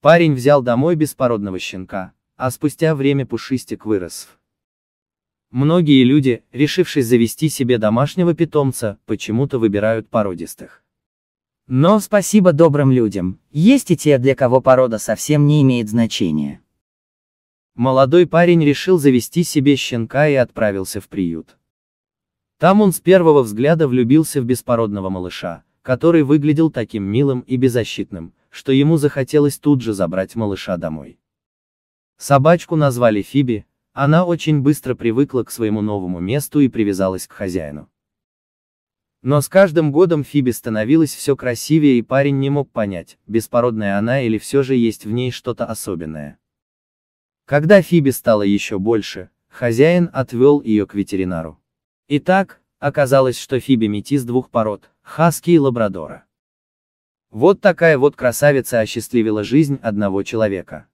Парень взял домой беспородного щенка, а спустя время пушистик вырос. Многие люди, решившись завести себе домашнего питомца, почему-то выбирают породистых. Но спасибо добрым людям, есть и те, для кого порода совсем не имеет значения. Молодой парень решил завести себе щенка и отправился в приют. Там он с первого взгляда влюбился в беспородного малыша, который выглядел таким милым и беззащитным, что ему захотелось тут же забрать малыша домой. Собачку назвали Фиби, она очень быстро привыкла к своему новому месту и привязалась к хозяину. Но с каждым годом Фиби становилась все красивее и парень не мог понять, беспородная она или все же есть в ней что-то особенное. Когда Фиби стала еще больше, хозяин отвел ее к ветеринару. Итак, Оказалось, что Фиби метис двух пород, хаски и лабрадора. Вот такая вот красавица осчастливила жизнь одного человека.